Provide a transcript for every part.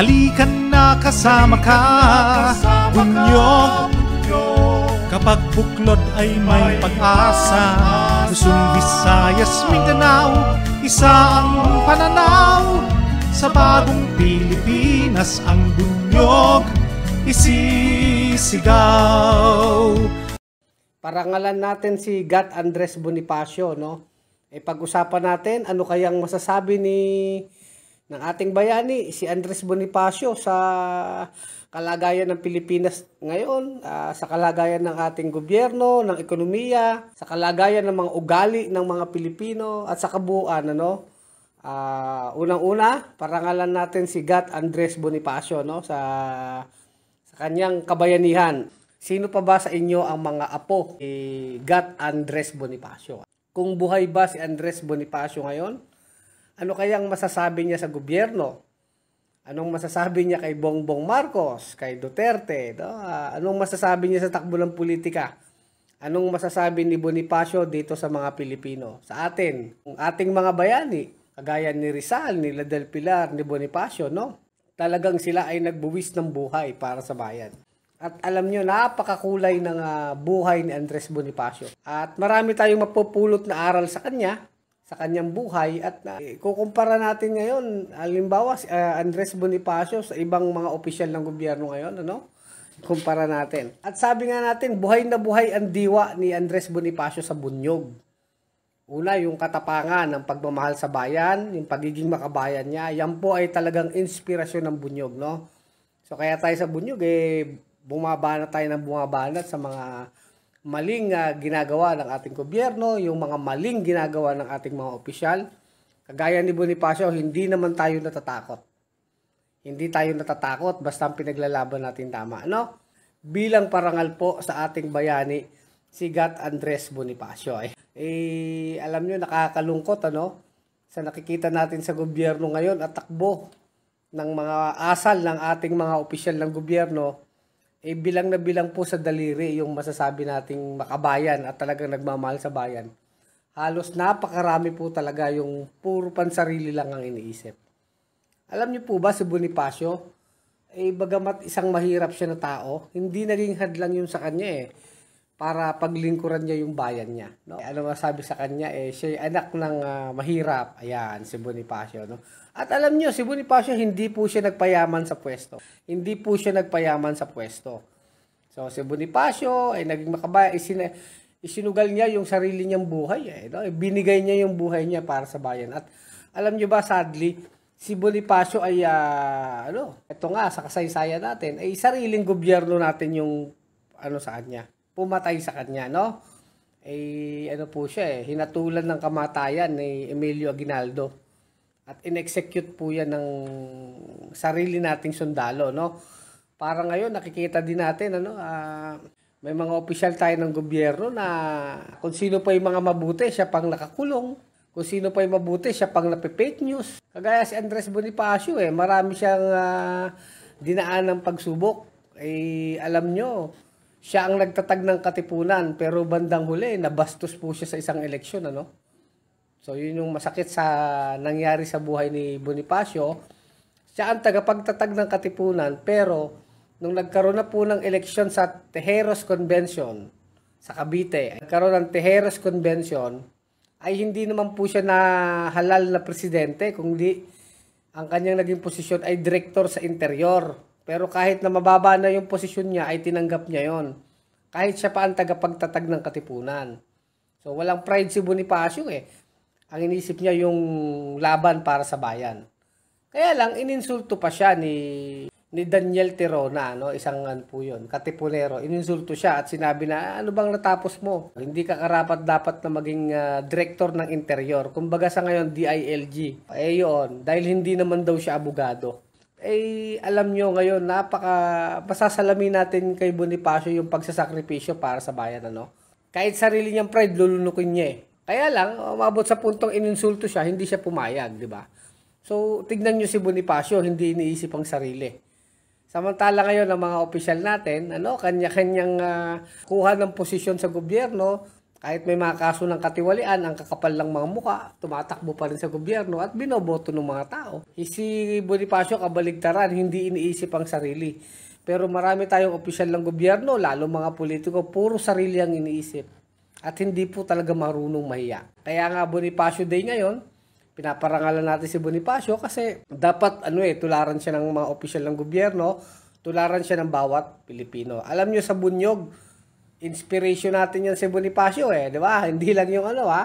Halika na kasama ka, bunyog Kapag buklod ay may pag-asa Luzon, Visayas, Mindanao Isa ang pananaw Sa bagong Pilipinas Ang bunyog isisigaw Parangalan natin si Gat Andres Bonifacio, no? E pag-usapan natin, ano kayang masasabi ni ng ating bayani, si Andres Bonifacio sa kalagayan ng Pilipinas ngayon, uh, sa kalagayan ng ating gobyerno, ng ekonomiya, sa kalagayan ng mga ugali ng mga Pilipino at sa kabuuan ano. Uh, unang-una, parangalan natin si Gat Andres Bonifacio no sa sa kanyang kabayanihan. Sino pa ba sa inyo ang mga apo ni Gat Andres Bonifacio? Kung buhay ba si Andres Bonifacio ngayon? Ano kaya ang masasabi niya sa gobyerno? Anong masasabi niya kay Bongbong Marcos, kay Duterte? No? Ah, anong masasabi niya sa takbo ng politika? Anong masasabi ni Bonifacio dito sa mga Pilipino? Sa atin, ang ating mga bayani, kagaya ni Rizal, ni Ladel Pilar, ni Bonifacio, no? Talagang sila ay nagbuwis ng buhay para sa bayan. At alam nyo, napakakulay ng uh, buhay ni Andres Bonifacio. At marami tayong mapupulot na aral sa kanya sa kanyang buhay at uh, kukumpara natin ngayon halimbawa si uh, Andres Bonifacio sa ibang mga opisyal ng gobyerno ngayon ano kumpara natin at sabi nga natin buhay na buhay ang diwa ni Andres Bonifacio sa bunyog una yung katapangan ng pagmamahal sa bayan yung pagiging makabayan niya yan po ay talagang inspirasyon ng bunyog no so kaya tayo sa bunyog eh bumaba tayo ng bumaba sa mga maling uh, ginagawa ng ating gobyerno, yung mga maling ginagawa ng ating mga opisyal. Kagaya ni Bonifacio, hindi naman tayo natatakot. Hindi tayo natatakot basta ang pinaglalaban natin tama. Ano? Bilang parangal po sa ating bayani, si Gat Andres Bonifacio. Eh, eh alam nyo, nakakalungkot ano? Sa nakikita natin sa gobyerno ngayon at takbo ng mga asal ng ating mga opisyal ng gobyerno, eh bilang na bilang po sa daliri yung masasabi nating makabayan at talagang nagmamahal sa bayan. Halos napakarami po talaga yung puro pansarili lang ang iniisip. Alam niyo po ba si Bonifacio, eh bagamat isang mahirap siya na tao, hindi naging hadlang yun sa kanya eh para paglingkuran niya yung bayan niya. No? Ano sabi sa kanya, eh, siya ay anak ng uh, mahirap. Ayan, si Bonifacio. No? At alam niyo, si Bonifacio hindi po siya nagpayaman sa pwesto. Hindi po siya nagpayaman sa pwesto. So, si Bonifacio ay eh, naging makabayan. Isina, eh, isinugal niya yung sarili niyang buhay. Eh, no? Eh, binigay niya yung buhay niya para sa bayan. At alam niyo ba, sadly, si Bonifacio ay, uh, ano, ito nga, sa kasaysayan natin, ay sariling gobyerno natin yung ano sa kanya pumatay sa kanya, no? Eh, ano po siya eh, hinatulan ng kamatayan ni Emilio Aguinaldo. At in-execute po yan ng sarili nating sundalo, no? Para ngayon, nakikita din natin, ano, uh, may mga opisyal tayo ng gobyerno na kung sino pa yung mga mabuti, siya pang nakakulong. Kung sino pa yung mabuti, siya pang nape news. Kagaya si Andres Bonifacio, eh, marami siyang uh, dinaan ng pagsubok. Eh, alam nyo, siya ang nagtatag ng katipunan pero bandang huli nabastos po siya sa isang eleksyon ano. So yun yung masakit sa nangyari sa buhay ni Bonifacio. Siya ang tagapagtatag ng katipunan pero nung nagkaroon na po ng eleksyon sa Tejeros Convention sa Cavite, nagkaroon ng Tejeros Convention ay hindi naman po siya na halal na presidente kundi ang kanyang naging posisyon ay director sa interior pero kahit na mababa na yung posisyon niya, ay tinanggap niya yon. Kahit siya pa ang tagapagtatag ng katipunan. So, walang pride si Bonifacio eh. Ang inisip niya yung laban para sa bayan. Kaya lang, ininsulto pa siya ni ni Daniel Tirona, no? isang an po yun, katipunero. Ininsulto siya at sinabi na, ano bang natapos mo? Hindi ka karapat dapat na maging uh, director ng interior. Kumbaga sa ngayon, DILG. Eh yun, dahil hindi naman daw siya abogado eh alam nyo ngayon napaka masasalamin natin kay Bonifacio yung pagsasakripisyo para sa bayan ano. Kahit sarili niyang pride lulunukin niya eh. Kaya lang umabot sa puntong ininsulto siya, hindi siya pumayag, di ba? So tignan niyo si Bonifacio, hindi iniisip ang sarili. Samantala ngayon ang mga opisyal natin, ano, kanya-kanyang uh, kuha ng posisyon sa gobyerno, kahit may mga kaso ng katiwalian, ang kakapal lang mga muka, tumatakbo pa rin sa gobyerno at binoboto ng mga tao. Eh, si Bonifacio kabaligtaran, hindi iniisip ang sarili. Pero marami tayong opisyal ng gobyerno, lalo mga politiko, puro sarili ang iniisip. At hindi po talaga marunong mahiya. Kaya nga Bonifacio Day ngayon, pinaparangalan natin si Bonifacio kasi dapat ano eh, tularan siya ng mga opisyal ng gobyerno, tularan siya ng bawat Pilipino. Alam nyo sa bunyog, inspiration natin yan si Bonifacio eh, di ba? Hindi lang yung ano ha.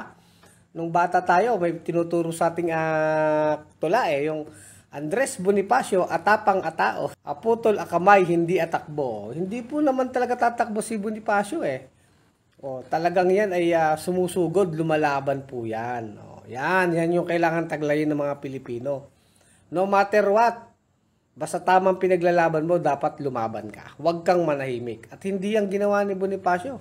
Nung bata tayo, may tinuturo sa ating uh, tula eh, yung Andres Bonifacio, atapang atao. Aputol akamay, hindi atakbo. Hindi po naman talaga tatakbo si Bonifacio eh. O, talagang yan ay uh, sumusugod, lumalaban po yan. O, yan, yan yung kailangan taglayin ng mga Pilipino. No matter what, Basta tamang pinaglalaban mo, dapat lumaban ka. Huwag kang manahimik. At hindi ang ginawa ni Bonifacio.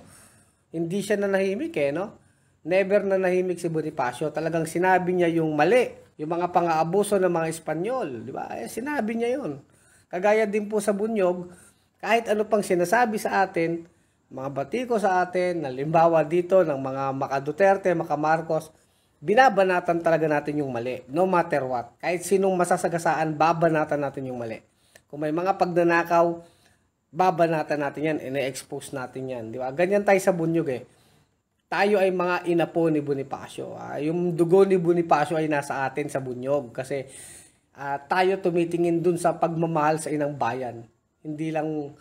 Hindi siya nanahimik eh, no? Never nanahimik si Bonifacio. Talagang sinabi niya yung mali. Yung mga pang-aabuso ng mga Espanyol. Di ba? Eh, sinabi niya yon. Kagaya din po sa Bunyog, kahit ano pang sinasabi sa atin, mga batiko sa atin, nalimbawa dito ng mga maka Duterte, maka Marcos, binabanatan talaga natin yung mali. No matter what. Kahit sinong masasagasaan, babanatan natin yung mali. Kung may mga pagnanakaw, babanatan natin yan. Ine-expose natin yan. Di ba? Ganyan tayo sa bunyog eh. Tayo ay mga inapo ni Bonifacio. Ah. Yung dugo ni Bonifacio ay nasa atin sa bunyog. Kasi ah, tayo tumitingin dun sa pagmamahal sa inang bayan. Hindi lang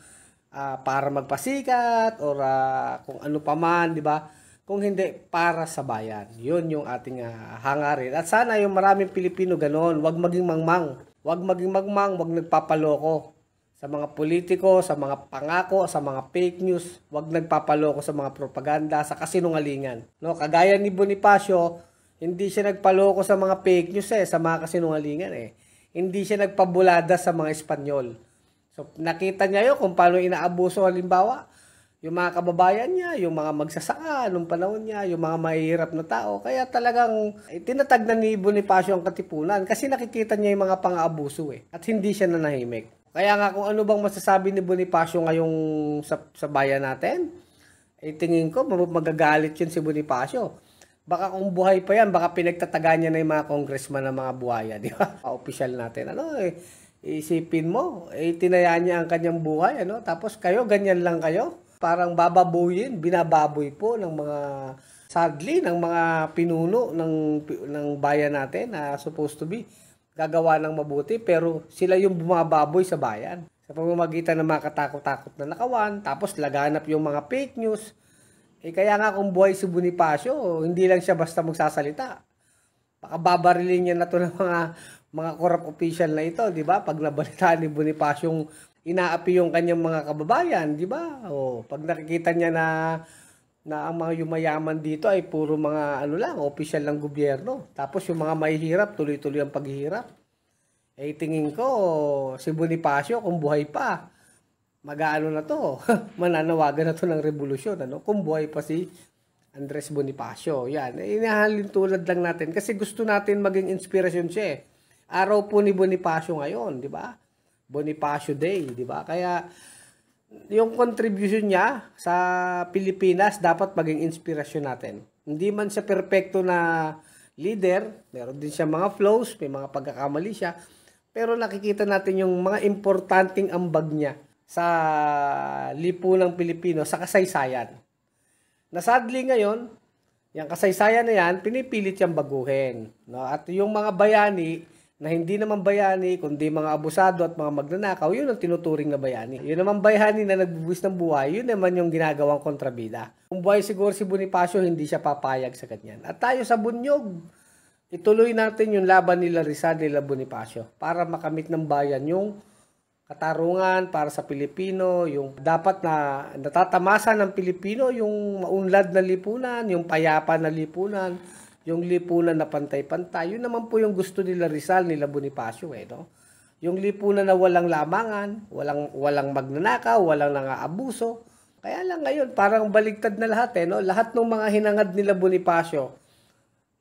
uh, para magpasikat or uh, kung ano pa man, 'di ba? kung hindi para sa bayan. Yun yung ating uh, hangarin. At sana yung maraming Pilipino ganon, wag maging mangmang. Wag maging magmang, wag nagpapaloko. Sa mga politiko, sa mga pangako, sa mga fake news, wag nagpapaloko sa mga propaganda, sa kasinungalingan. No, kagaya ni Bonifacio, hindi siya nagpaloko sa mga fake news eh, sa mga kasinungalingan eh. Hindi siya nagpabulada sa mga Espanyol. So nakita niya 'yo kung paano inaabuso halimbawa yung mga kababayan niya, yung mga magsasaka nung panahon niya, yung mga mahihirap na tao. Kaya talagang eh, tinatag na ni Bonifacio ang katipunan kasi nakikita niya yung mga pang-aabuso eh. At hindi siya nanahimik. Kaya nga kung ano bang masasabi ni Bonifacio ngayong sa, sa bayan natin, eh tingin ko magagalit yun si Bonifacio. Baka kung buhay pa yan, baka pinagtataga niya na yung mga congressman ng mga buhaya, di ba? Official natin. Ano eh, isipin mo, eh tinaya niya ang kanyang buhay, ano? Tapos kayo, ganyan lang kayo Parang bababuyin, binababoy po ng mga sadly ng mga pinuno ng ng bayan natin na supposed to be gagawa ng mabuti pero sila yung bumababoy sa bayan sa pamamagitan ng mga katakot-takot na nakawan tapos laganap yung mga fake news eh kaya nga kung buhay si Bonifacio hindi lang siya basta magsasalita baka babarilin niya na to ng mga mga corrupt official na ito di ba pag nabalitaan ni Bonifacio yung inaapi yung kanyang mga kababayan, di ba? O, pag nakikita niya na na ang mga yumayaman dito ay puro mga ano lang, official ng gobyerno. Tapos yung mga mahihirap, tuloy-tuloy ang paghihirap. Eh tingin ko, si Bonifacio kung buhay pa, mag-aano na to, mananawagan na to ng revolusyon. Ano? Kung buhay pa si Andres Bonifacio. Yan, eh, inahalin tulad lang natin kasi gusto natin maging inspiration siya eh. Araw po ni Bonifacio ngayon, di ba? Bonifacio Day, di ba? Kaya yung contribution niya sa Pilipinas dapat maging inspirasyon natin. Hindi man siya perpekto na leader, meron din siya mga flaws, may mga pagkakamali siya, pero nakikita natin yung mga importanteng ambag niya sa lipunang Pilipino, sa kasaysayan. Na sadly ngayon, yung kasaysayan na yan, pinipilit siyang baguhin. No? At yung mga bayani, na hindi naman bayani, kundi mga abusado at mga magnanakaw, yun ang tinuturing na bayani. Yun naman bayani na nagbubuwis ng buhay, yun naman yung ginagawang kontrabida. Kung buhay siguro si Bonifacio, hindi siya papayag sa kanyan. At tayo sa bunyog, ituloy natin yung laban nila Rizal nila Bonifacio para makamit ng bayan yung katarungan para sa Pilipino, yung dapat na natatamasa ng Pilipino, yung maunlad na lipunan, yung payapa na lipunan, yung lipunan na pantay-pantay, yun naman po yung gusto nila Rizal, nila Bonifacio eh, no? Yung lipunan na walang lamangan, walang, walang magnanakaw, walang nangaabuso. Kaya lang ngayon, parang baligtad na lahat eh, no? Lahat ng mga hinangad nila Bonifacio,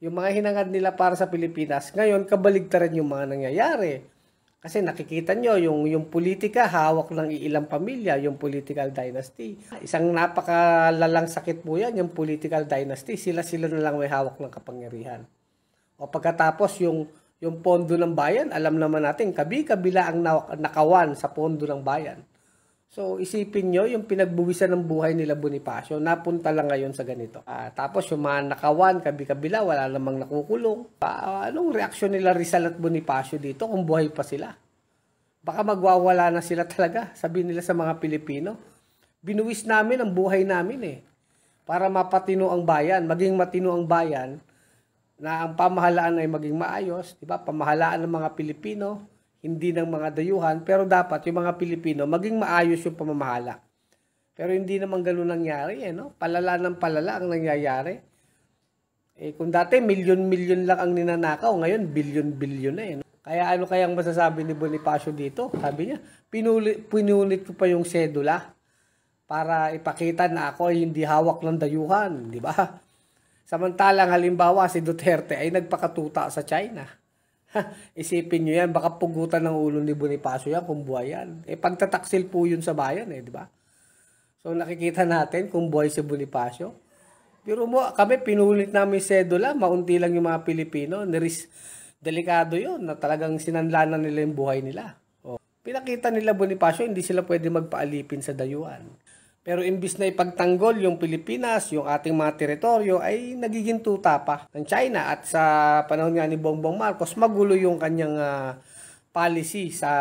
yung mga hinangad nila para sa Pilipinas, ngayon kabaligtaran yung mga nangyayari. Kasi nakikita nyo, yung, yung politika, hawak ng ilang pamilya, yung political dynasty. Isang napakalalang sakit po yan, yung political dynasty. Sila-sila na lang may hawak ng kapangyarihan. O pagkatapos, yung, yung pondo ng bayan, alam naman natin, kabi-kabila ang nakawan sa pondo ng bayan. So, isipin nyo, yung pinagbuwisan ng buhay nila Bonifacio, napunta lang ngayon sa ganito. Ah, tapos, yung mga nakawan, kabi-kabila, wala namang nakukulong. Pa, ah, anong reaksyon nila Rizal at Bonifacio dito kung buhay pa sila? Baka magwawala na sila talaga, sabi nila sa mga Pilipino. Binuwis namin ang buhay namin eh. Para mapatino ang bayan, maging matino ang bayan, na ang pamahalaan ay maging maayos, di ba? Pamahalaan ng mga Pilipino, hindi ng mga dayuhan, pero dapat yung mga Pilipino maging maayos yung pamamahala. Pero hindi naman ganun nangyari, eh, no? Palala ng palala ang nangyayari. Eh, kung dati milyon-milyon lang ang ninanakaw, ngayon bilyon-bilyon na eh. No? Kaya ano kayang masasabi ni Bonifacio dito? Sabi niya, pinulit, pinulit ko pa yung sedula para ipakita na ako ay hindi hawak ng dayuhan, di ba? Samantalang halimbawa si Duterte ay nagpakatuta sa China. isipin nyo yan, baka pugutan ng ulo ni Bonifacio yan kung buhay yan. Eh, pagtataksil po yun sa bayan eh, di ba? So, nakikita natin kung buhay si Bonifacio. Pero mo, kami pinulit namin sedula, maunti lang yung mga Pilipino. Neris, delikado yun na talagang sinanlanan nila yung buhay nila. O, oh, pinakita nila Bonifacio, hindi sila pwede magpaalipin sa dayuan. Pero imbis na ipagtanggol yung Pilipinas, yung ating mga teritoryo, ay nagiging tuta pa ng China. At sa panahon nga ni Bongbong Marcos, magulo yung kanyang uh, policy sa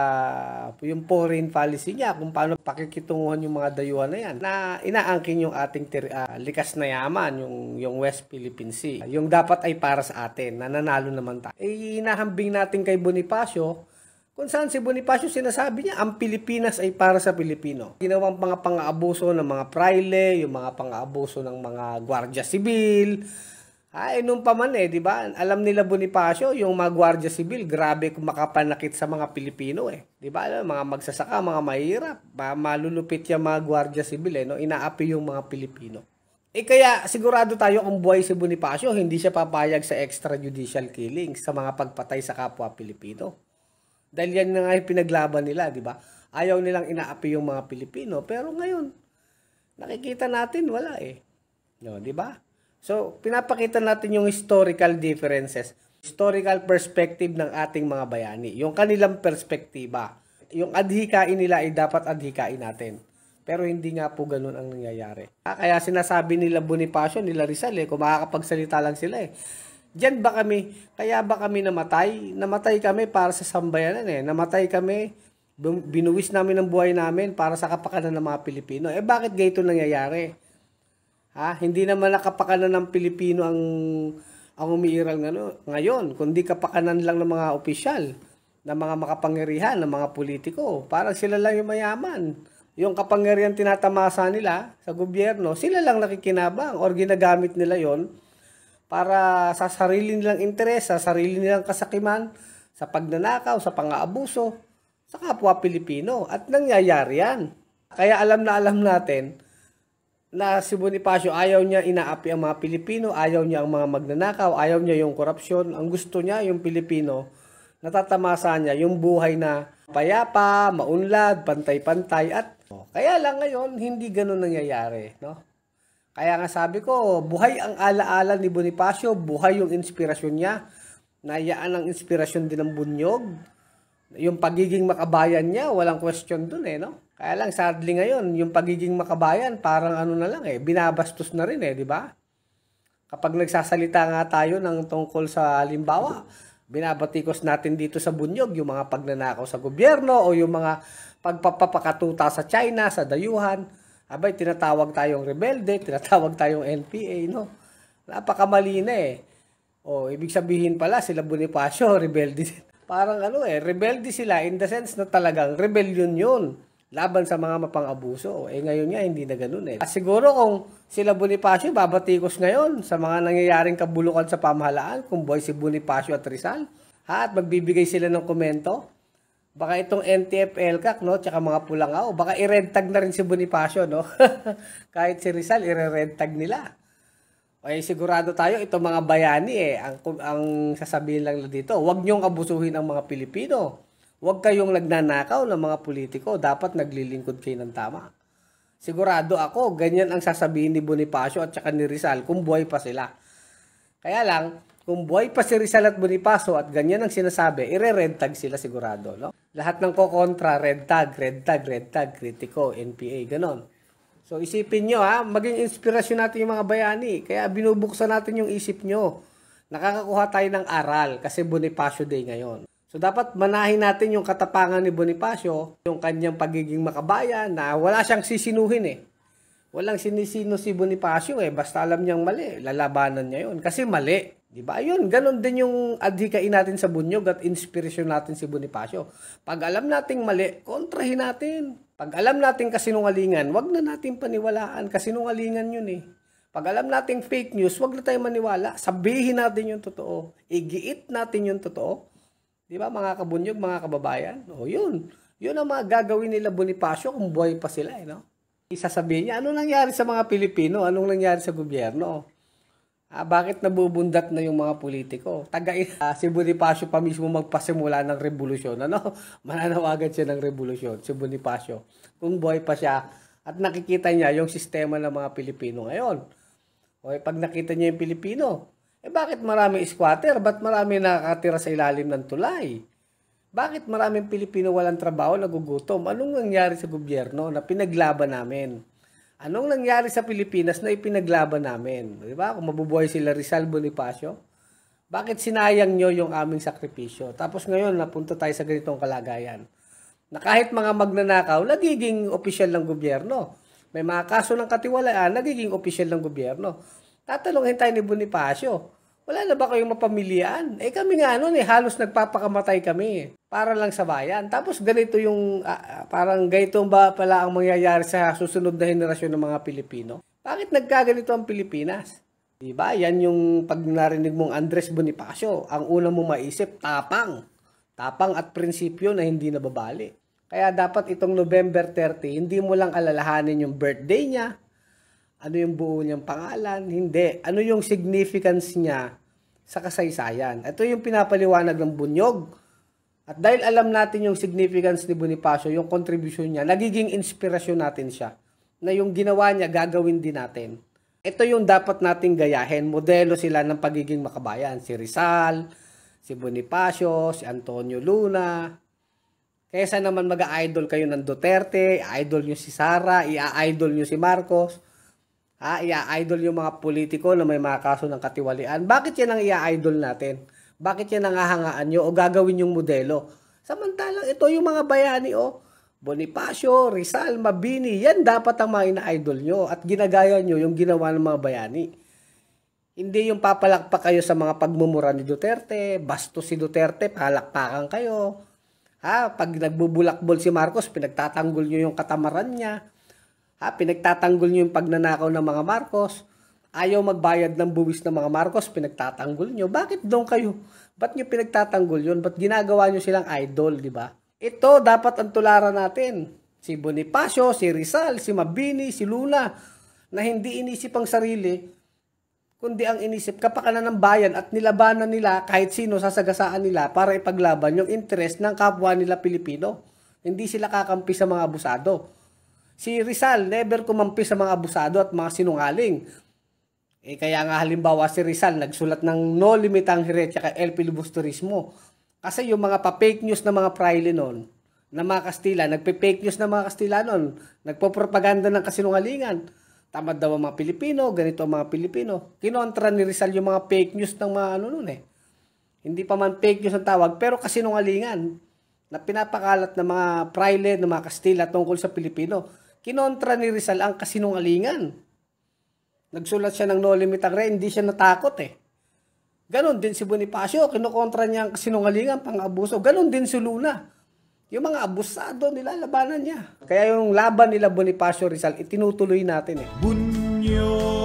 yung foreign policy niya kung paano pakikitunguhan yung mga dayuhan na yan na inaangkin yung ating ter, uh, likas na yaman yung yung West Philippine Sea yung dapat ay para sa atin nananalo naman tayo eh, inahambing natin kay Bonifacio kung saan si Bonifacio sinasabi niya, ang Pilipinas ay para sa Pilipino. Ginawang mga pang-aabuso ng mga praile, yung mga pang-aabuso ng mga gwardya sibil. Ay, ah, eh, nung pa eh, di ba? Alam nila Bonifacio, yung mga gwardya sibil, grabe kung makapanakit sa mga Pilipino eh. Di ba? Alam, mga magsasaka, mga mahirap. Malulupit yung mga gwardya sibil eh, no? Inaapi yung mga Pilipino. Eh kaya sigurado tayo kung buhay si Bonifacio, hindi siya papayag sa extrajudicial killings, sa mga pagpatay sa kapwa Pilipino. Dahil yan na nga yung pinaglaban nila, di ba? Ayaw nilang inaapi yung mga Pilipino. Pero ngayon, nakikita natin, wala eh. No, di ba? So, pinapakita natin yung historical differences, historical perspective ng ating mga bayani, yung kanilang perspektiba. Yung adhikain nila ay dapat adhikain natin. Pero hindi nga po ganun ang nangyayari. Ah, kaya sinasabi nila Bonifacio, nila Rizal eh, kung lang sila eh. Diyan ba kami? Kaya ba kami namatay? Namatay kami para sa sambayanan eh. Namatay kami, binuwis namin ang buhay namin para sa kapakanan ng mga Pilipino. Eh bakit gayto nangyayari? Ha? Hindi naman nakapakanan ng Pilipino ang ang umiiral ano, ngayon, kundi kapakanan lang ng mga opisyal, ng mga makapangyarihan, ng mga politiko. Para sila lang yung mayaman. Yung kapangyarihan tinatamasa nila sa gobyerno, sila lang nakikinabang or ginagamit nila yon para sa sarili nilang interes, sa sarili nilang kasakiman, sa pagnanakaw, sa pang-aabuso, sa kapwa Pilipino. At nangyayari yan. Kaya alam na alam natin na si Bonifacio ayaw niya inaapi ang mga Pilipino, ayaw niya ang mga magnanakaw, ayaw niya yung korupsyon. Ang gusto niya, yung Pilipino, natatamasa niya yung buhay na payapa, maunlad, pantay-pantay at kaya lang ngayon hindi ganun nangyayari, no? Kaya nga sabi ko, buhay ang alaala ni Bonifacio, buhay yung inspirasyon niya. Nayaan ang inspirasyon din ng bunyog. Yung pagiging makabayan niya, walang question dun eh, no? Kaya lang, sadly ngayon, yung pagiging makabayan, parang ano na lang eh, binabastos na rin eh, di ba? Kapag nagsasalita nga tayo ng tungkol sa halimbawa, binabatikos natin dito sa bunyog yung mga pagnanakaw sa gobyerno o yung mga pagpapakatuta sa China, sa dayuhan, Abay, tinatawag tayong rebelde, tinatawag tayong NPA, no? Napakamali na eh. O, ibig sabihin pala, sila Bonifacio, rebelde Parang ano eh, rebelde sila in the sense na talagang rebellion yun laban sa mga mapang-abuso. Eh ngayon nga, hindi na ganun eh. At siguro kung sila Bonifacio, babatikos ngayon sa mga nangyayaring kabulukan sa pamahalaan, kung boy si Bonifacio at Rizal, ha, at magbibigay sila ng komento Baka itong NTFL kak, no? Tsaka mga pulang pulangao. Baka irentag na rin si Bonifacio, no? Kahit si Rizal, i nila. Ay sigurado tayo, itong mga bayani, eh, ang, ang sasabihin lang dito, huwag niyong abusuhin ang mga Pilipino. Huwag kayong nagnanakaw ng mga politiko. Dapat naglilingkod kayo ng tama. Sigurado ako, ganyan ang sasabihin ni Bonifacio at tsaka ni Rizal kung buhay pa sila. Kaya lang, kung buhay pa si Rizal at Bonifacio at ganyan ang sinasabi, ire-rentag sila sigurado, no? Lahat ng kokontra, red tag, red tag, red tag, kritiko, NPA, ganon. So isipin nyo ha, maging inspirasyon natin yung mga bayani. Kaya binubuksan natin yung isip nyo. Nakakakuha tayo ng aral kasi Bonifacio Day ngayon. So dapat manahin natin yung katapangan ni Bonifacio, yung kanyang pagiging makabayan na wala siyang sisinuhin eh. Walang sinisino si Bonifacio eh, basta alam niyang mali, lalabanan niya yun. Kasi mali. Di ba? Yun, ganun din yung adhikain natin sa bunyog at inspirasyon natin si Bonifacio. Pag alam nating mali, kontrahin natin. Pag alam nating kasinungalingan, wag na natin paniwalaan. Kasinungalingan yun eh. Pag alam nating fake news, wag na tayo maniwala. Sabihin natin yung totoo. Igiit natin yung totoo. Di ba mga kabunyog, mga kababayan? O yun. Yun ang mga gagawin nila Bonifacio kung buhay pa sila. Eh, no? Isasabihin niya, ano nangyari sa mga Pilipino? Anong nangyari sa gobyerno? Ah, bakit nabubundat na yung mga politiko? Taga uh, si Bonifacio pa mismo magpasimula ng revolusyon. Ano? Mananawagan siya ng revolusyon, si Bonifacio. Kung boy pa siya at nakikita niya yung sistema ng mga Pilipino ngayon. O pag nakita niya yung Pilipino, eh bakit marami squatter? Ba't marami nakakatira sa ilalim ng tulay? Bakit maraming Pilipino walang trabaho, nagugutom? Anong nangyari sa gobyerno na pinaglaban namin? Anong nangyari sa Pilipinas na ipinaglaban namin? Di ba? Kung mabubuhay sila Rizal Bonifacio, bakit sinayang nyo yung aming sakripisyo? Tapos ngayon, napunta tayo sa ganitong kalagayan. Na kahit mga magnanakaw, nagiging opisyal ng gobyerno. May mga kaso ng katiwalaan, ah, nagiging opisyal ng gobyerno. Tatalungin tayo ni Bonifacio wala na ba kayong mapamilian? Eh kami nga noon eh, halos nagpapakamatay kami eh, para lang sa bayan. Tapos ganito yung, ah, ah, parang ganito ba pala ang mangyayari sa susunod na henerasyon ng mga Pilipino? Bakit nagkaganito ang Pilipinas? Diba? Yan yung pag narinig mong Andres Bonifacio, ang una mo maisip, tapang. Tapang at prinsipyo na hindi nababali. Kaya dapat itong November 30, hindi mo lang alalahanin yung birthday niya, ano yung buo niyang pangalan, hindi. Ano yung significance niya sa kasaysayan. Ito yung pinapaliwanag ng bunyog. At dahil alam natin yung significance ni Bonifacio, yung contribution niya, nagiging inspirasyon natin siya na yung ginawa niya, gagawin din natin. Ito yung dapat nating gayahin. Modelo sila ng pagiging makabayan. Si Rizal, si Bonifacio, si Antonio Luna. Kesa naman mag-idol kayo ng Duterte, idol nyo si Sara, ia idol nyo si Marcos Ha, ah, iya-idol yung mga politiko na may mga kaso ng katiwalian. Bakit yan ang ia idol natin? Bakit yan ang hahangaan nyo o gagawin yung modelo? Samantalang ito yung mga bayani o. Oh, Bonifacio, Rizal, Mabini, yan dapat ang mga ina-idol nyo at ginagaya nyo yung ginawa ng mga bayani. Hindi yung papalakpak kayo sa mga pagmumura ni Duterte, basto si Duterte, palakpakan kayo. Ha, pag nagbubulakbol si Marcos, pinagtatanggol nyo yung katamaran niya. Ha, pinagtatanggol nyo yung pagnanakaw ng mga Marcos. Ayaw magbayad ng buwis ng mga Marcos, pinagtatanggol nyo. Bakit doon kayo? Ba't nyo pinagtatanggol yun? Ba't ginagawa nyo silang idol, di ba? Ito dapat ang tularan natin. Si Bonifacio, si Rizal, si Mabini, si Luna, na hindi inisip ang sarili, kundi ang inisip kapakanan ng bayan at nilabanan nila kahit sino sasagasaan nila para ipaglaban yung interes ng kapwa nila Pilipino. Hindi sila kakampi sa mga abusado. Si Rizal never kumampi sa mga abusado at mga sinungaling. Eh kaya nga halimbawa si Rizal nagsulat ng no limitang hiretya kay El Filibusterismo. Kasi yung mga pa-fake news ng mga praile noon, na mga Kastila, nagpe-fake news ng mga Kastila noon, nagpo-propaganda ng kasinungalingan. Tamad daw ang mga Pilipino, ganito ang mga Pilipino. Kinontra ni Rizal yung mga fake news ng mga ano noon eh. Hindi pa man fake news ang tawag, pero kasinungalingan na pinapakalat ng mga praile ng mga Kastila tungkol sa Pilipino kinontra ni Rizal ang kasinungalingan. Nagsulat siya ng no limit agre, hindi siya natakot eh. Ganon din si Bonifacio, kinokontra niya ang kasinungalingan, pang-abuso. Ganon din si Luna. Yung mga abusado, nilalabanan niya. Kaya yung laban nila Bonifacio Rizal, itinutuloy natin eh. Bunyo!